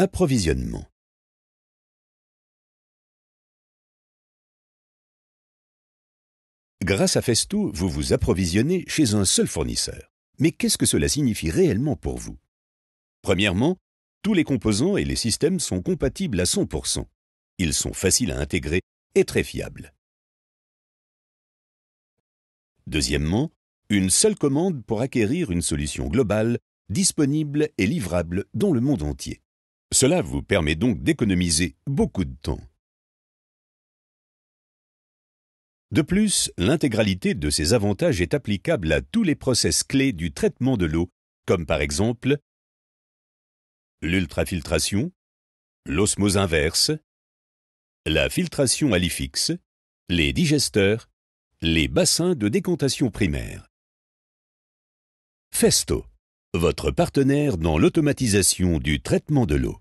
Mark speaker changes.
Speaker 1: approvisionnement
Speaker 2: Grâce à Festo, vous vous approvisionnez chez un seul fournisseur. Mais qu'est-ce que cela signifie réellement pour vous
Speaker 3: Premièrement, tous les composants et les systèmes sont compatibles à 100%. Ils sont faciles à intégrer et très fiables. Deuxièmement, une seule commande pour acquérir une solution globale, disponible et livrable dans le monde entier. Cela vous permet donc d'économiser beaucoup de temps. De plus, l'intégralité de ces avantages est applicable à tous les process clés du traitement de l'eau, comme par exemple l'ultrafiltration, l'osmose inverse, la filtration à l'ifix, les digesteurs, les bassins de décantation
Speaker 2: primaire. Festo votre partenaire dans l'automatisation du traitement de l'eau.